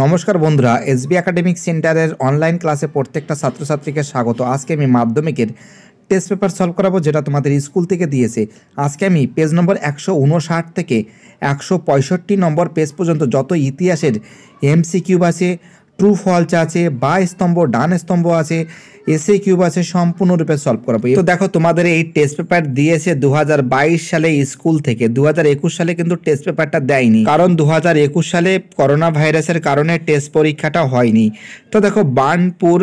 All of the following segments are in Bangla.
নমস্কার বন্ধুরা এসবি একাডেমিক সেন্টারের অনলাইন ক্লাসে প্রত্যেকটা ছাত্রছাত্রীকে স্বাগত আজকে আমি মাধ্যমিকের টেস্ট পেপার সলভ করাবো যেটা তোমাদের স্কুল থেকে দিয়েছে আজকে আমি পেজ নম্বর একশো উনষাট থেকে একশো পঁয়ষট্টি নম্বর পেজ পর্যন্ত যত ইতিহাসের এমসিকিউব আছে ট্রু ফলস আছে বা স্তম্ভ ডান স্তম্ভ আছে এসি কিউব আছে সম্পূর্ণরূপে সলভ করা তো দেখো তোমাদের এই টেস্ট পেপার দিয়েছে দু সালে স্কুল থেকে দু সালে কিন্তু টেস্ট পেপারটা দেয়নি কারণ দু সালে করোনা ভাইরাসের কারণে টেস্ট পরীক্ষাটা হয়নি তো দেখো বার্নপুর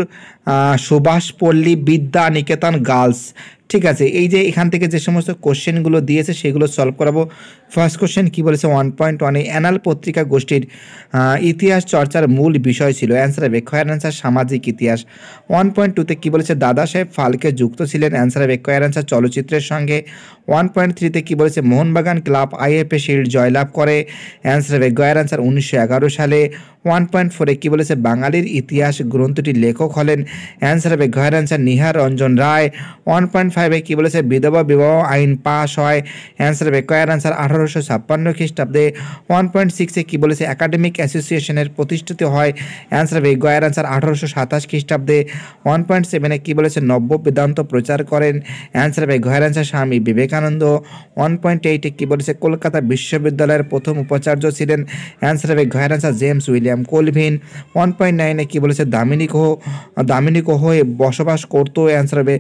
সুভাষপল্লী বিদ্যা নিকেতন গার্লস ঠিক আছে এই যে এখান থেকে যে সমস্ত কোশ্চেনগুলো দিয়েছে সেগুলো সলভ করাবো ফার্স্ট কোশ্চেন কী বলেছে ওয়ান পয়েন্ট ওয়ানে অ্যানাল পত্রিকা গোষ্ঠীর ইতিহাস চর্চার মূল বিষয় ছিল অ্যান্সার হবে খয়ের অ্যান্সার সামাজিক ইতিহাস ওয়ান পয়েন্ট টুতে কী বলেছে দাদা সাহেব ফালকে যুক্ত ছিলেন অ্যান্সার হবে খয়ের অ্যান্সার চলচ্চিত্রের সঙ্গে ওয়ান পয়েন্ট থ্রিতে কী বলেছে মোহনবাগান ক্লাব আইএফএ শিল্ড জয়লাভ করে অ্যান্সার হবে গয়ের অ্যান্সার উনিশশো সালে ওয়ান পয়েন্ট ফোরে কী বলেছে বাঙালির ইতিহাস গ্রন্থটির লেখক হলেন অ্যান্সার হবে ঘয়ের answer Nihar Ranjan Ray one point ফাইভে কী বলেছে বিধবা বিবাহ আইন পাশ হয় অ্যান্সার হবে কয়ের অ্যান্সার আঠারোশো ছাপ্পান্ন খ্রিস্টাব্দে ওয়ান পয়েন্ট সিক্সে কী বলেছে একাডেমিক অ্যাসোসিয়েশনের প্রতিষ্ঠিত হয় অ্যান্সার হবে গয়ের অ্যান্সার আঠারোশো সাতাশ খ্রিস্টাব্দে ওয়ান পয়েন্ট সেভেনে কী বলেছে নব্য বেদান্ত প্রচার করেন অ্যান্সার হবে ঘয়ের অ্যান্সার স্বামী বিবেকানন্দ ওয়ান পয়েন্ট এইটে কী বলেছে কলকাতা বিশ্ববিদ্যালয়ের প্রথম উপাচার্য ছিলেন অ্যান্সার হবে ঘয়ের answer James William Colvin one point নাইনে কী বলেছে দামিনী ঘো দামিনিক হয়ে বসবাস করতো অ্যান্সার হবে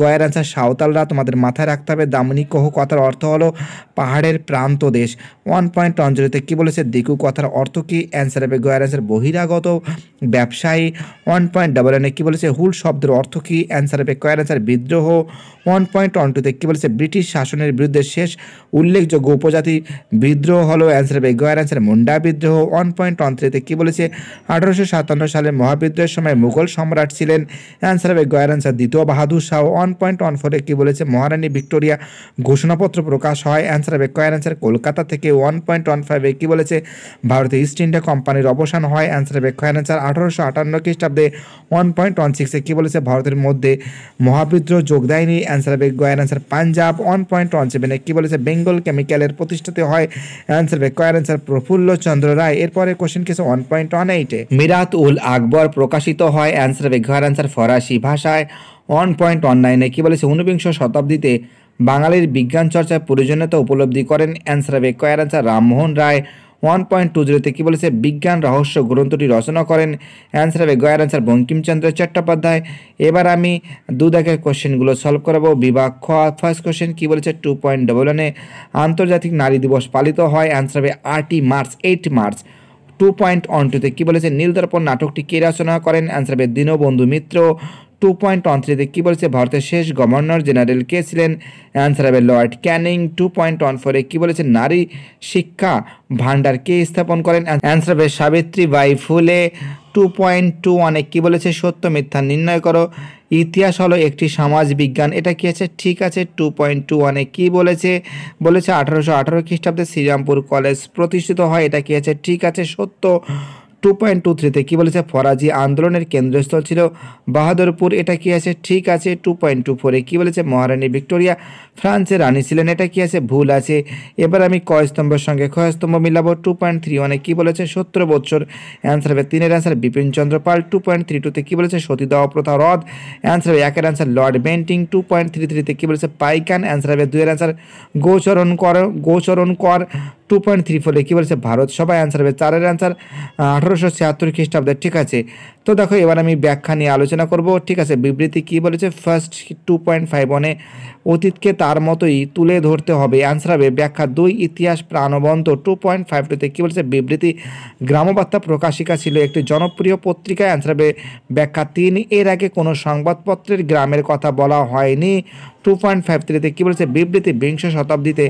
গয়ের অ্যান্সার সাঁওতালরা তোমাদের মাথায় রাখতে হবে দামিনী কহ কথার অর্থ হলো পাহাড়ের প্রান্ত দেশ ওয়ান পয়েন্ট অঞ্জলিতে কী বলেছে দিকু কথার অর্থ কী অ্যান্সার হবে গয়ের অ্যান্সার বহিরাগত ব্যবসায়ী ওয়ান পয়েন্ট ডাবল এনে কী বলেছে হুল শব্দের অর্থ কী অ্যান্সার হবে কয়ের অ্যান্সার বিদ্রোহ ওয়ান পয়েন্ট ওয়ান টুতে কী বলেছে ব্রিটিশ শাসনের বিরুদ্ধে শেষ উল্লেখযোগ্য উপজাতি বিদ্রোহ হলো অ্যান্সার হবে গয়ের অ্যান্সার মুন্ডা বিদ্রোহ ওয়ান পয়েন্ট ওয়ান থ্রিতে কী বলেছে আঠারোশো সাতান্ন সালে মহাবিদ্রোহের সময় মুঘল সম্রাট ছিলেন অ্যান্সার হবে গয়ের অ্যান্সার দ্বিতীয় Bahadur Shah one point one ফোরে কী বলেছে মহারানী ভিক্টোরিয়া ঘোষণাপত্র প্রকাশ হয় অ্যান্সার হবে কয়ের অ্যান্সার কলকাতা থেকে ওয়ান পয়েন্ট ওয়ান ফাইভে কী বলেছে ভারতে ইস্ট ইন্ডিয়া কোম্পানির অবসান হয় অ্যান্সার হবে কয়ের অ্যান্সার আঠারোশো আটান্ন খ্রিস্টাব্দে ওয়ান পয়েন্ট ওয়ান সিক্সে কী বলেছে ভারতের মধ্যে মহাবিদ্রোহ যোগ দেয়নি অ্যান্সার হবে গয়ের answer Punjab one point one সেভেনে কী বলেছে বেঙ্গল কেমিক্যালের প্রতিষ্ঠাতে হয় অ্যান্সার হবে কয়ের অ্যান্সার প্রফুল্ল চন্দ্র রায় এরপরে কোশ্চেন কিছু ওয়ান পয়েন্ট ওয়ান এইটে মিরাত উল আকবর প্রকাশিত হয় অ্যান্সার হবে সঠিক আনসার ফরাসি ভাষায় ওয়ান পয়েন্ট ওয়ান নাইনে কী বলেছে ঊনবিংশ শতাব্দীতে বাঙালির বিজ্ঞান চর্চার প্রয়োজনীয়তা উপলব্ধি করেন অ্যান্সার হবে কয়ার answer Rammohan Roy one point two জিরোতে কী বলেছে বিজ্ঞান রহস্য গ্রন্থটি রচনা করেন অ্যান্সার হবে গয়ার অ্যান্সার বঙ্কিমচন্দ্র চট্টোপাধ্যায় এবার আমি দু দেখের কোশ্চেনগুলো সলভ করাবো বিভাগ খ ফার্স্ট কোশ্চেন কী বলেছে টু পয়েন্ট ডবল ওয়ানে আন্তর্জাতিক নারী দিবস পালিত হয় অ্যান্সার হবে আটই March eight March two point one টুতে কী বলেছে নীলদর্পণ নাটকটি কে রচনা করেন অ্যান্সার হবে Dinabandhu Mitra two point one থ্রিতে কী বলেছে ভারতের শেষ গভর্নর জেনারেল কে ছিলেন অ্যান্সার হবে Lord Canning two point one ফোরে কী বলেছে নারী শিক্ষা ভান্ডার কে স্থাপন করেন অ্যান্সার হবে Savitri Bai Phule two point two অনেক কী বলেছে সত্য মিথ্যা নির্ণয় করো ইতিহাস হলো একটি সমাজ বিজ্ঞান এটা কী আছে ঠিক আছে টু পয়েন্ট টু অনেক কী বলেছে বলেছে আঠারোশো আঠারো খ্রিস্টাব্দে শ্রীরামপুর কলেজ প্রতিষ্ঠিত হয় এটা কী আছে ঠিক আছে সত্য টু পয়েন্ট টু থ্রিতে কী বলেছে ফরাজি আন্দোলনের কেন্দ্রস্থল ছিল বাহাদুরপুর এটা কি আছে ঠিক আছে টু পয়েন্ট টু ফোরে কী বলেছে মহারানী ভিক্টোরিয়া ফ্রান্সের রানী ছিলেন এটা কি আছে ভুল আছে এবার আমি ক স্তম্ভের সঙ্গে কয়স্তম্ভ স্তম্ভ মিলাবো টু পয়েন্ট থ্রি ওয়ানে কী বলেছে সত্তর বছর অ্যান্সার হবে তিনের answer Bipin Chandra Pal two point three টুতে কী বলেছে সতীদাহ প্রথা হ্রদ অ্যান্সার হবে একের answer Lord Bentinck two point three থ্রিতে কী বলেছে পাইকান অ্যান্সার হবে দুয়ের অ্যান্সার গোচরণ কর গোচরণ কর টু পয়েন্ট থ্রি ফোর কী বলেছে ভারত সবাই অ্যান্সার হবে চারের অ্যান্সার আঠেরোশো ছিয়াত্তর খ্রিস্টাব্দে ঠিক আছে তো দেখো এবার আমি ব্যাখ্যা নিয়ে আলোচনা করব ঠিক আছে বিবৃতি কী বলেছে ফার্স্ট টু পয়েন্ট ফাইভ মানে অতীতকে তার মতোই তুলে ধরতে হবে অ্যান্সার হবে ব্যাখ্যা দুই ইতিহাস প্রাণবন্ত টু পয়েন্ট ফাইভ টুতে কী বলেছে বিবৃতি গ্রামবার্তা প্রকাশিকা ছিল একটি জনপ্রিয় পত্রিকায় অ্যান্সার হবে ব্যাখ্যা তিন এর আগে কোনো সংবাদপত্রের গ্রামের কথা বলা হয়নি টু পয়েন্ট ফাইভ থ্রিতে কী বলেছে বিবৃতি বিংশ শতাব্দীতে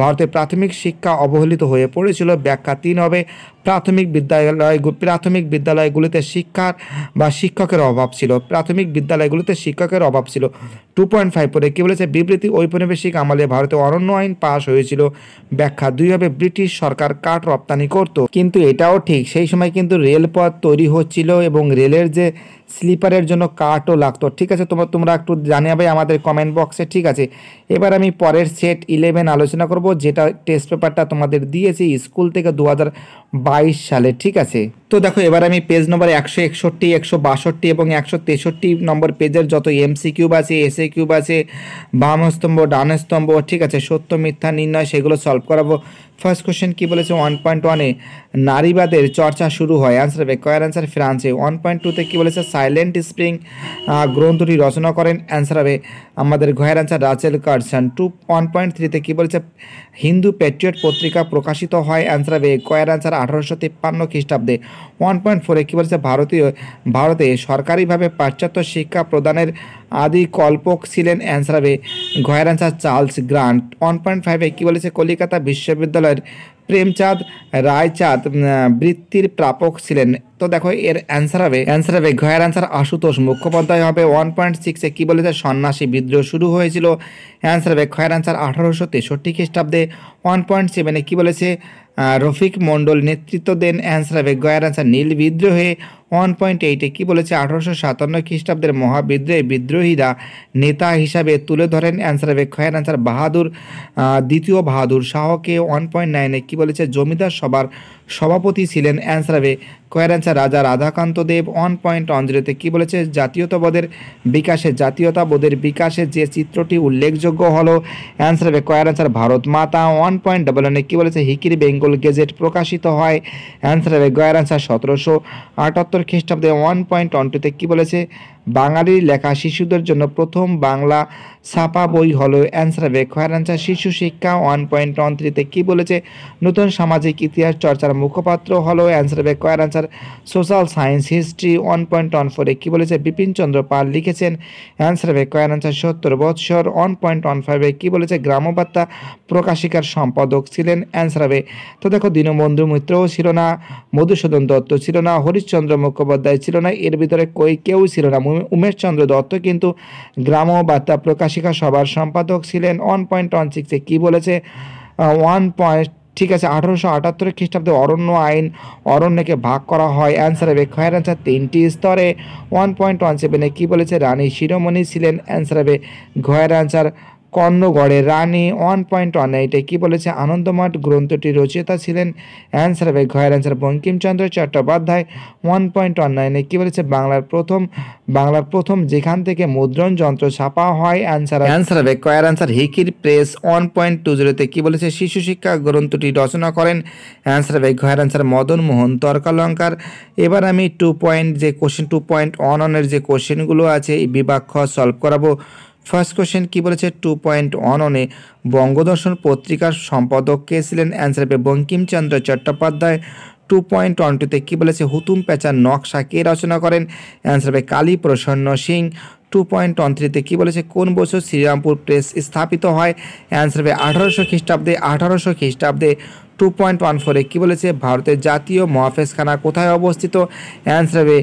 ভারতের প্রাথমিক শিক্ষা অবহেলিত হয়ে পড়েছিল ব্যাখ্যা তিন হবে প্রাথমিক বিদ্যালয় প্রাথমিক বিদ্যালয়গুলিতে শিক্ষার বা শিক্ষকের অভাব ছিল প্রাথমিক বিদ্যালয়গুলিতে শিক্ষকের অভাব ছিল টু পয়েন্ট ফাইভ পরে কী বলেছে বিবৃতি ঔপনিবেশিক আমলে ভারতে অরণ্য আইন পাশ হয়েছিল ব্যাখ্যা দুইভাবে ব্রিটিশ সরকার কাঠ রপ্তানি করত কিন্তু এটাও ঠিক সেই সময় কিন্তু রেলপথ তৈরি হচ্ছিল এবং রেলের যে স্লিপারের জন্য কাঠও লাগতো ঠিক আছে তোমরা তোমরা একটু জানাবে আমাদের কমেন্ট বক্সে ঠিক আছে এবার আমি পরের সেট ইলেভেন আলোচনা করব যেটা টেস্ট পেপারটা তোমাদের দিয়েছি স্কুল থেকে দু বাইশ সালে ঠিক আছে তো দেখো এবার আমি পেজ নম্বর একশো একষট্টি একশো বাষট্টি এবং একশো তেষট্টি নম্বর পেজের যত এমসি কিউব আছে এসএ কিউব আছে বাম স্তম্ভ ডান স্তম্ভ ঠিক আছে সত্য মিথ্যা নির্ণয় সেগুলো সলভ করাবো ফার্স্ট কোশ্চেন কী বলেছে ওয়ান পয়েন্ট ওয়ানে নারীবাদের চর্চা শুরু হয় আনসার হবে কয়ের অ্যান্সার ফ্রান্সে ওয়ান পয়েন্ট টুতে কী বলেছে সাইলেন্ট স্প্রিং গ্রন্থটি রচনা করেন অ্যান্সার হবে আমাদের ঘয়ের answer Rachel Carson two one point থ্রিতে কী বলেছে হিন্দু প্যাট্রিয়ট পত্রিকা প্রকাশিত হয় অ্যান্সার হবে কয়ের অ্যান্সার আঠারোশো তিপ্পান্ন খ্রিস্টাব্দে ওয়ান পয়েন্ট ফোরে কী বলেছে ভারতীয় ভারতে সরকারিভাবে পাশ্চাত্য শিক্ষা প্রদানের আদি কল্পক ছিলেন অ্যান্সার হবে ঘয়ের answer Charles Grant one point ফাইভে কী বলেছে কলিকাতা বিশ্ববিদ্যালয়ের প্রেমচাঁদ রায়চাঁদ বৃত্তির প্রাপক ছিলেন তো দেখো এর অ্যান্সার হবে অ্যান্সার হবে ঘয়ের অ্যান্সার আশুতোষ মুখোপাধ্যায় হবে ওয়ান পয়েন্ট সিক্সে কী বলেছে সন্ন্যাসী বিদ্রোহ শুরু হয়েছিল অ্যান্সার হবে ঘয়ের অ্যান্সার আঠারোশো তেষট্টি খ্রিস্টাব্দে ওয়ান পয়েন্ট সেভেনে কী বলেছে রফিক মণ্ডল নেতৃত্ব দেন অ্যান্সার হবে গয়ের অ্যান্সার নীল বিদ্রোহে ওয়ান পয়েন্ট এইটে কী বলেছে আঠারোশো সাতান্ন খ্রিস্টাব্দের মহাবিদ্রোহে বিদ্রোহীরা নেতা হিসাবে তুলে ধরেন অ্যান্সার হবে খয়ের অ্যান্সার বাহাদুর দ্বিতীয় বাহাদুর শাহকে ওয়ান পয়েন্ট নাইনে কী বলেছে জমিদার সভার সভাপতি ছিলেন অ্যান্সার হবে কয়ের answer Raja Radhakanta Deb one point অঞ্জলিতে কী বলেছে জাতীয়তাবোধের বিকাশে জাতীয়তাবোধের বিকাশে যে চিত্রটি উল্লেখযোগ্য হলো অ্যান্সার হবে কয়ের অ্যান্সার ভারত মাতা ওয়ান পয়েন্ট ডাবল ওয়ানে কী বলেছে হিকির বেঙ্গল গেজেট প্রকাশিত হয় অ্যান্সার হবে গয়ের অ্যান্সার সতেরোশো আটাত্তর খ্রিস্টাব্দে ওয়ান পয়েন্ট ওয়ান টুতে কী বলেছে বাঙালির লেখা শিশুদের জন্য প্রথম বাংলা ছাপা বই হলো অ্যান্সার হবে খয়ের অ্যান্সার শিশু শিক্ষা ওয়ান পয়েন্ট ওয়ান থ্রিতে কী বলেছে নতুন সামাজিক ইতিহাস চর্চার মুখপাত্র হলো অ্যান্সার হবে খয়ের answer social science history one point one ফোরে কী বলেছে বিপিনচন্দ্র পাল লিখেছেন অ্যান্সার হবে খয়ের অ্যান্সার সত্তর বৎসর ওয়ান পয়েন্ট ওয়ান ফাইভে কী বলেছে গ্রামবার্তা প্রকাশিকার সম্পাদক ছিলেন অ্যান্সার হবে তো দেখো দীনবন্ধু মিত্রও ছিল না মধুসূদন দত্ত ছিল না হরিশ্চন্দ্র মুখোপাধ্যায় ছিল না এর ভিতরে কই কেউ ছিল না উমেশচন্দ্র দত্ত কিন্তু গ্রাম বার্তা প্রকাশিকা সভার সম্পাদক ছিলেন ওয়ান পয়েন্ট ওয়ান সিক্সে কী বলেছে ওয়ান পয়েন্ট ঠিক আছে আঠারোশো আটাত্তর খ্রিস্টাব্দে অরণ্য আইন অরণ্যকে ভাগ করা হয় অ্যান্সার হবে খয়ের অ্যান্সার তিনটি স্তরে ওয়ান পয়েন্ট ওয়ান সেভেনে কী বলেছে রানী শিরোমণি ছিলেন অ্যান্সার হবে ঘয়ের অ্যান্সার কর্ণগড়ে রানী ওয়ান পয়েন্ট ওয়ান এইটে কী বলেছে আনন্দমঠ গ্রন্থটি রচয়িতা ছিলেন অ্যান্সার হবে ঘয়ের answer Bankimchandra Chattopadhyay one point one নাইনে কী বলেছে বাংলার প্রথম বাংলার প্রথম যেখান থেকে মুদ্রণ যন্ত্র ছাপা হয় অ্যান্সার অ্যান্সার হবে কয়ের অ্যান্সার হিকির প্রেস ওয়ান পয়েন্ট টু জিরোতে কী বলেছে শিশু শিক্ষা গ্রন্থটি রচনা করেন অ্যান্সার হবে ঘয়ের অ্যান্সার মদন মোহন তর্কালঙ্কার এবার আমি টু পয়েন্ট যে কোশ্চেন টু পয়েন্ট ওয়ান ওয়ানের যে কোশ্চেনগুলো আছে এই বিবাক্ষ সলভ করাবো ফার্স্ট কোশ্চেন কী বলেছে টু পয়েন্ট ওয়ান অনে বঙ্গদর্শন পত্রিকার সম্পাদক কে ছিলেন অ্যান্সার হবে Bankimchandra Chattopadhyay two point one টুতে কী বলেছে হুতুম পেঁচার নকশা কে রচনা করেন অ্যান্সার হবে কালী প্রসন্ন সিং টু পয়েন্ট ওয়ান থ্রিতে কী বলেছে কোন বছর শ্রীরামপুর প্রেস স্থাপিত হয় অ্যান্সার হবে আঠারোশো খ্রিস্টাব্দে আঠারোশো খ্রিস্টাব্দে টু পয়েন্ট ওয়ান ফোরে কী বলেছে ভারতের জাতীয় মহাফেজখানা কোথায় অবস্থিত অ্যান্সার হবে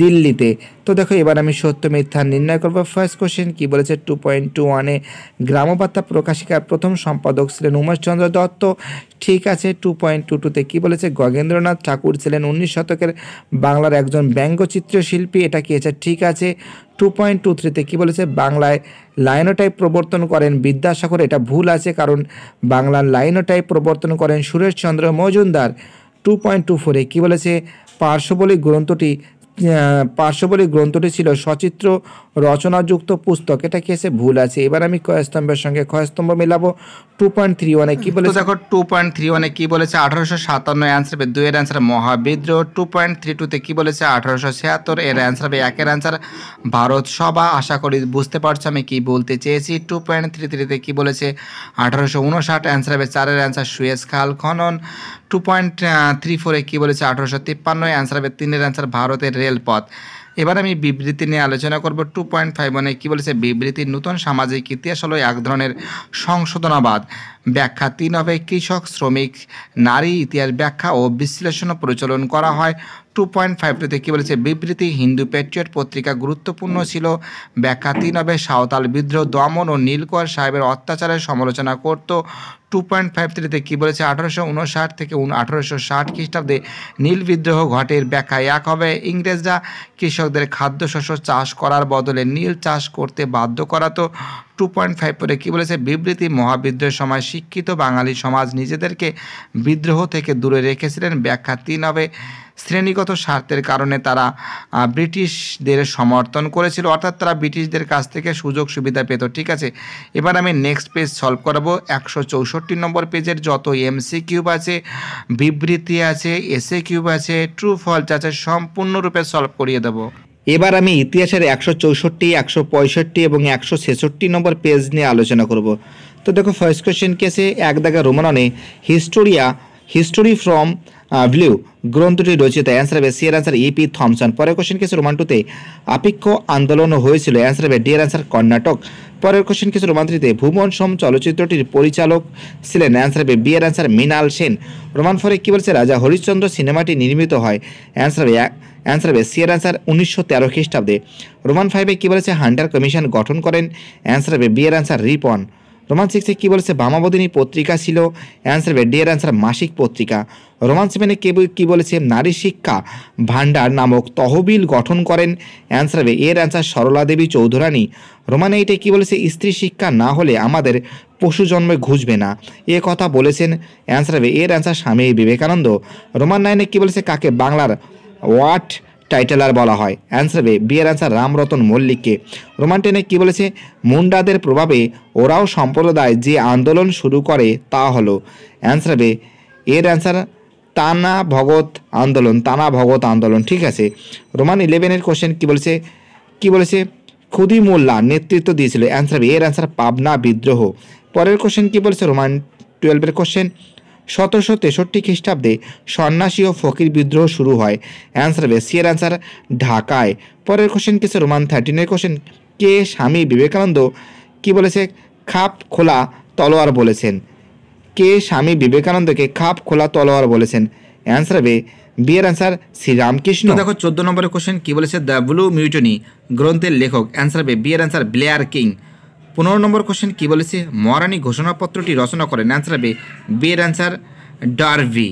দিল্লিতে তো দেখো এবার আমি সত্য মিথ্যা নির্ণয় করবো ফার্স্ট কোশ্চেন কী বলেছে টু পয়েন্ট টু ওয়ানে গ্রামবার্তা প্রকাশিকার প্রথম সম্পাদক ছিলেন উমেশচন্দ্র দত্ত ঠিক আছে টু পয়েন্ট টু টুতে কী বলেছে গগেন্দ্রনাথ ঠাকুর ছিলেন উনিশ শতকের বাংলার একজন ব্যঙ্গচিত্র শিল্পী এটা কী আছে ঠিক আছে টু পয়েন্ট টু থ্রিতে কী বলেছে বাংলায় লাইনোটাইপ প্রবর্তন করেন বিদ্যাসাগর এটা ভুল আছে কারণ বাংলার লাইনোটাইপ প্রবর্তন করেন Sureshchandra Majumdar two point two ফোরে কী বলেছে পার্শ্ববলী গ্রন্থটি পার্শ্ববলী গ্রন্থটি ছিল সচিত্র রচনাযুক্ত পুস্তক এটা কি এসে ভুল আছে এবার আমি স্তম্ভের সঙ্গে স্তম্ভ মেলাবো টু পয়েন্ট থ্রি ওয়ানে কি বলেছে দেখো টু পয়েন্ট থ্রি ওয়ানে কি বলেছে আঠারোশো সাতান্ন অ্যান্সার হবে দুইয়ের অ্যান্সার মহাবিদ্রোহ টু পয়েন্ট থ্রি টুতে কি বলেছে আঠারোশো ছিয়াত্তর এর অ্যান্সার হবে একের অ্যান্সার ভারত সভা আশা করি বুঝতে পারছো আমি কি বলতে চেয়েছি টু পয়েন্ট থ্রি থ্রিতে কী বলেছে আঠারোশো উনষাট অ্যান্সার হবে চারের অ্যান্সার সুয়েজ খাল খনন টু পয়েন্ট থ্রি ফোরে কী বলেছে আঠারোশো তিপ্পান্নয় অ্যান্সার হবে তিনের অ্যান্সার ভারতের রেলপথ এবার আমি বিবৃতি নিয়ে আলোচনা করব টু পয়েন্ট ফাইভ ওয়ানে কী বলেছে বিবৃতির নতুন সামাজিক ইতিহাস হলো এক ধরনের সংশোধনাবাদ ব্যাখ্যা তিন হবে কৃষক শ্রমিক নারী ইতিহাস ব্যাখ্যা ও বিশ্লেষণ পরিচালন করা হয় টু পয়েন্ট ফাইভটিতে কী বলেছে বিবৃতি হিন্দু প্যাট্রিয়ট পত্রিকা গুরুত্বপূর্ণ ছিল ব্যাখ্যা তিন হবে সাঁওতাল বিদ্রোহ দমন ও নীলকর সাহেবের অত্যাচারের সমালোচনা করত টু পয়েন্ট ফাইভ থ্রিতে কী বলেছে আঠারোশো উনষাট থেকে আঠারোশো ষাট খ্রিস্টাব্দে নীল বিদ্রোহ ঘটের ব্যাখ্যা এক হবে ইংরেজরা কৃষকদের খাদ্যশস্য চাষ করার বদলে নীল চাষ করতে বাধ্য করাতো টু পয়েন্ট ফাইভ পরে কী বলেছে বিবৃতি মহাবিদ্রোহের সময় শিক্ষিত বাঙালি সমাজ নিজেদেরকে বিদ্রোহ থেকে দূরে রেখেছিলেন ব্যাখ্যা তিন হবে শ্রেণীগত স্বার্থের কারণে তারা ব্রিটিশদের সমর্থন করেছিল অর্থাৎ তারা ব্রিটিশদের কাছ থেকে সুযোগ সুবিধা পেত ঠিক আছে এবার আমি নেক্সট পেজ সলভ করাবো একশো চৌষট্টি নম্বর পেজের যত এমসি কিউব আছে বিবৃতি আছে এসএ কিউব আছে ট্রু ফলস আছে সম্পূর্ণরূপে সলভ করিয়ে দেবো এবার আমি ইতিহাসের একশো চৌষট্টি একশো পঁয়ষট্টি এবং একশো ছেষট্টি নম্বর পেজ নিয়ে আলোচনা করব তো দেখো ফার্স্ট কোয়েশ্চেন কেসে এক দাগা রোমাননে হিস্টোরিয়া হিস্টোরি ফ্রম ব্লিউ গ্রন্থটি রচিত অ্যান্সার হবে সিয়ার অ্যান্সার ইপি থমসন পরের কোশ্চেন কিছু রোমান্টুতে আপেক্ষ আন্দোলনও হয়েছিল অ্যান্সার হবে ডিয়ার অ্যান্সার কর্ণাটক পরের কোশ্চেন কেসে রোমান্ত্রিতে ভুবন সোম চলচ্চিত্রটির পরিচালক ছিলেন অ্যান্সার হবে বিয়ের অ্যান্সার মৃণাল সেন রোমান ফরে কী বলছে রাজা হরিশ্চন্দ্র সিনেমাটি নির্মিত হয় অ্যান্সার হবে অ্যান্সার হবে সিয়ের অ্যান্সার উনিশশো তেরো খ্রিস্টাব্দে রোমান ফাইভে কী বলেছে হান্ডার কমিশন গঠন করেন অ্যান্সার হবে বিয়ের অ্যান্সার রিপন রোমান সিক্সে কী বলেছে বামাবদিনী পত্রিকা ছিল অ্যান্সার হবে ডিয়ের অ্যান্সার মাসিক পত্রিকা রোমান সেভেনে কে কী বলেছে নারী শিক্ষা ভান্ডার নামক তহবিল গঠন করেন অ্যান্সার হবে এর অ্যান্সার সরলা দেবী চৌধুরানী রোমান এইটে কী বলেছে স্ত্রী শিক্ষা না হলে আমাদের পশু জন্মে ঘুষবে না এ কথা বলেছেন অ্যান্সার হবে এর অ্যান্সার স্বামী বিবেকানন্দ রোমান নাইনে কী বলেছে কাকে বাংলার ওয়াট টাইটেলার বলা হয় অ্যান্সার বি বিয়ের অ্যান্সার রামরতন মল্লিককে রোমান্টেনে টেনে কী বলেছে মুন্ডাদের প্রভাবে ওরাও সম্প্রদায় যে আন্দোলন শুরু করে তা হলো অ্যান্সার বে এর অ্যান্সার তানা ভগত আন্দোলন টানা ভগত আন্দোলন ঠিক আছে রোমান ইলেভেনের কোশ্চেন কী বলেছে কি বলেছে খুদি মোল্লা নেতৃত্ব দিয়েছিল অ্যান্সার বি এর অ্যান্সার পাবনা বিদ্রোহ পরের কোশ্চেন কী বলেছে রোমান টুয়েলভের কোশ্চেন সতেরোশো তেষট্টি খ্রিস্টাব্দে সন্ন্যাসী ও ফকির বিদ্রোহ শুরু হয় অ্যান্সার হবে সিয়ের অ্যান্সার ঢাকায় পরের কোশ্চেন কিছু রোমান থার্টিনের কোশ্চেন কে স্বামী বিবেকানন্দ কি বলেছে খাপ খোলা তলোয়ার বলেছেন কে স্বামী বিবেকানন্দকে খাপ খোলা তলোয়ার বলেছেন অ্যান্সার হবে বিয়ের অ্যান্সার শ্রীরামকৃষ্ণ দেখো চোদ্দ নম্বরের কোশ্চেন কি বলেছে দ্য ব্লু মিউটনি গ্রন্থের লেখক অ্যান্সার হবে বিয়ের অ্যান্সার ব্লেয়ার কিং পনেরো নম্বর কোশ্চেন কী বলেছে মহারানী ঘোষণাপত্রটি রচনা করেন অ্যান্সার হবে বিয়ের অ্যান্সার ডারভি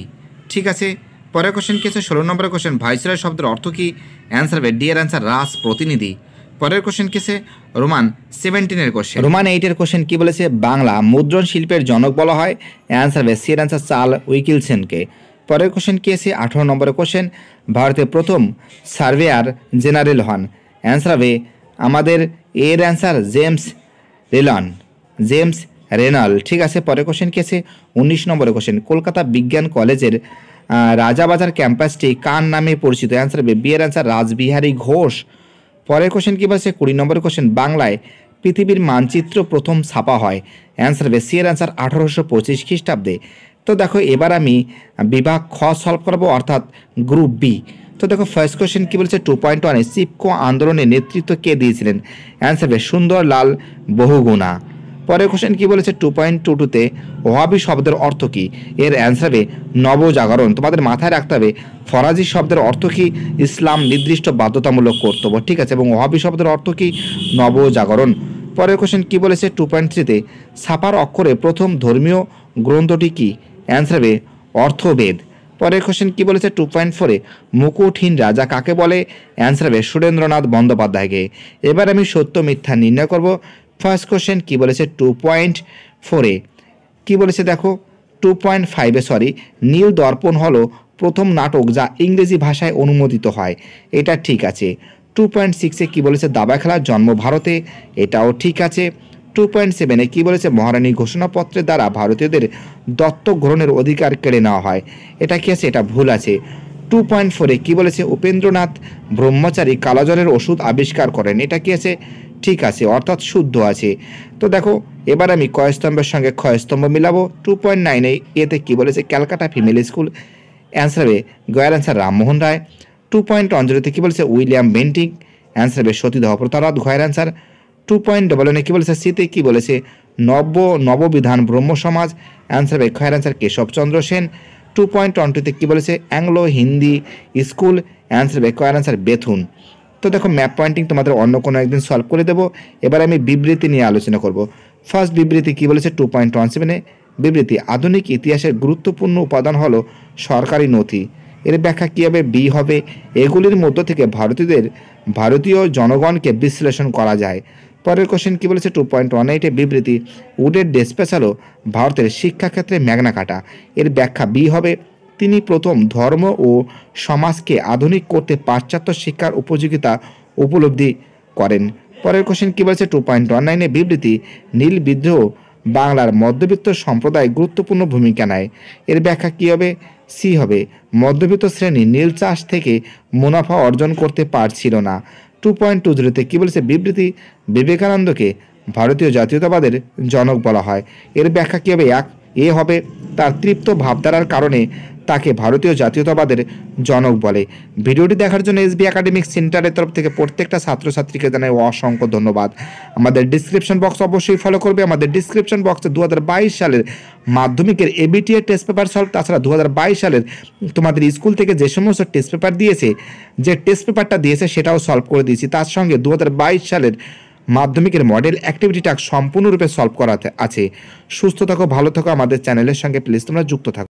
ঠিক আছে পরের কোশ্চেন কী আছে ষোলো নম্বর কোশ্চেন ভাইসরয় শব্দের অর্থ কী অ্যান্সার হবে ডিয়ার অ্যান্সার রাস প্রতিনিধি পরের কোশ্চেন কেছে রোমান সেভেন্টিনের কোশ্চেন রোমান এইটের কোশ্চেন কি বলেছে বাংলা মুদ্রণ শিল্পের জনক বলা হয় অ্যান্সার হবে সির অ্যান্সার চাল উইকিলসেনকে পরের কোশ্চেন কি আছে আঠারো নম্বরের কোশ্চেন ভারতের প্রথম সার্ভেয়ার জেনারেল হন অ্যান্সার হবে আমাদের এর অ্যান্সার জেমস রেলান জেমস রেনাল ঠিক আছে পরে কোশ্চেন কি আছে উনিশ নম্বরের কোশ্চেন কলকাতা বিজ্ঞান কলেজের রাজাবাজার ক্যাম্পাসটি কার নামে পরিচিত অ্যান্সার হবে বিয়ের অ্যান্সার রাজবিহারী ঘোষ পরের কোশ্চেন কী বলছে কুড়ি নম্বরের কোশ্চেন বাংলায় পৃথিবীর মানচিত্র প্রথম ছাপা হয় অ্যান্সার হবে সি অ্যান্সার আঠারোশো পঁচিশ খ্রিস্টাব্দে তো দেখো এবার আমি বিভাগ খ সলভ করবো অর্থাৎ গ্রুপ বি তো দেখো ফার্স্ট কোয়েশ্চেন কী বলেছে টু পয়েন্ট ওয়ানে সিপকো আন্দোলনে নেতৃত্ব কে দিয়েছিলেন অ্যান্সার সুন্দর লাল বহুগুণা পরের কোয়েশ্চেন কী বলেছে টু পয়েন্ট টু টুতে ওহাবি শব্দের অর্থ কী এর অ্যান্সার হবে নবজাগরণ তোমাদের মাথায় রাখতে হবে ফরাজি শব্দের অর্থ কী ইসলাম নির্দিষ্ট বাধ্যতামূলক কর্তব্য ঠিক আছে এবং ওহাবি শব্দের অর্থ কী নবজাগরণ পরের কোয়েশ্চেন কী বলেছে টু পয়েন্ট থ্রিতে সাপার অক্ষরে প্রথম ধর্মীয় গ্রন্থটি কী অ্যান্সার হবে অর্থবেদ পরের কোশ্চেন কী বলেছে টু পয়েন্ট ফোরে মুকুটহীন রাজা কাকে বলে অ্যান্সার হবে সুরেন্দ্রনাথ বন্দ্যোপাধ্যায়কে এবার আমি সত্য মিথ্যা নির্ণয় করব ফার্স্ট কোশ্চেন কী বলেছে টু পয়েন্ট ফোরে কী বলেছে দেখো টু পয়েন্ট ফাইভে সরি নীল দর্পণ হলো প্রথম নাটক যা ইংরেজি ভাষায় অনুমোদিত হয় এটা ঠিক আছে টু পয়েন্ট সিক্সে কী বলেছে দাবা খেলার জন্ম ভারতে এটাও ঠিক আছে টু পয়েন্ট সেভেনে কী বলেছে মহারানী ঘোষণাপত্রের দ্বারা ভারতীয়দের দত্তক গ্রহণের অধিকার কেড়ে নেওয়া হয় এটা কি আছে এটা ভুল আছে টু পয়েন্ট ফোরে কী বলেছে উপেন্দ্রনাথ ব্রহ্মচারী কালাজলের ওষুধ আবিষ্কার করেন এটা কি আছে ঠিক আছে অর্থাৎ শুদ্ধ আছে তো দেখো এবার আমি কয়স্তম্ভের সঙ্গে ক্ষয়স্তম্ভ মিলাবো টু পয়েন্ট নাইনে এতে কী বলেছে ক্যালকাটা ফিমেল স্কুল অ্যান্সার হবে গয়াল answer Rammohan Roy two point অঞ্জলিতে কী বলেছে উইলিয়াম বেন্টিং অ্যান্সার হবে সতীদাহ প্রতারত ঘয়ের অ্যান্সার টু পয়েন্ট ডবল ওয়ানে কী বলেছে সিতে কী বলেছে নব্য নববিধান ব্রহ্ম সমাজ অ্যান্সার হবে খয়ের answer Keshabchandra Sen two point one টুতে কী বলেছে অ্যাংলো হিন্দি স্কুল অ্যান্সার হবে খয়ের অ্যান্সার বেথুন তো দেখো ম্যাপ পয়েন্টিং তোমাদের অন্য কোনো একদিন সলভ করে দেবো এবার আমি বিবৃতি নিয়ে আলোচনা করব ফার্স্ট বিবৃতি কী বলেছে টু পয়েন্ট ওয়ান সেভেনে বিবৃতি আধুনিক ইতিহাসের গুরুত্বপূর্ণ উপাদান হলো সরকারি নথি এর ব্যাখ্যা কী হবে বি হবে এগুলির মধ্য থেকে ভারতীয়দের ভারতীয় জনগণকে বিশ্লেষণ করা যায় পরের কোশ্চেন কী বলেছে টু পয়েন্ট ওয়ান এইটে বিবৃতি উডের ডেসপ্যাচ হলো ভারতের শিক্ষাক্ষেত্রে ম্যাগনা কাটা এর ব্যাখ্যা বি হবে তিনি প্রথম ধর্ম ও সমাজকে আধুনিক করতে পাশ্চাত্য শিক্ষার উপযোগিতা উপলব্ধি করেন পরের কোশ্চেন কী বলেছে টু পয়েন্ট ওয়ান নাইনে বিবৃতি নীল বিদ্রোহ বাংলার মধ্যবিত্ত সম্প্রদায় গুরুত্বপূর্ণ ভূমিকা নেয় এর ব্যাখ্যা কী হবে সি হবে মধ্যবিত্ত শ্রেণী নীল চাষ থেকে মুনাফা অর্জন করতে পারছিল না টু পয়েন্ট টু জিরোতে কী বলেছে বিবৃতি বিবেকানন্দকে ভারতীয় জাতীয়তাবাদের জনক বলা হয় এর ব্যাখ্যা কী হবে এক এ হবে তার তৃপ্ত ভাবধারার কারণে তাকে ভারতীয় জাতীয়তাবাদের জনক বলে ভিডিওটি দেখার জন্য এসবি একাডেমিক সেন্টারের তরফ থেকে প্রত্যেকটা ছাত্রছাত্রীকে জানাই অসংখ্য ধন্যবাদ আমাদের ডিসক্রিপশন বক্স অবশ্যই ফলো করবে আমাদের ডিসক্রিপশন বক্সে দু সালের মাধ্যমিকের এবিটিএ টেস্ট পেপার সলভ তাছাড়া দু সালের তোমাদের স্কুল থেকে যে সমস্ত টেস্ট পেপার দিয়েছে যে টেস্ট পেপারটা দিয়েছে সেটাও সলভ করে দিয়েছি তার সঙ্গে দু সালের মাধ্যমিকের মডেল অ্যাক্টিভিটিটা সম্পূর্ণরূপে সলভ করাতে আছে সুস্থ থাকো ভালো থাকো আমাদের চ্যানেলের সঙ্গে প্লিজ তোমরা যুক্ত থাকো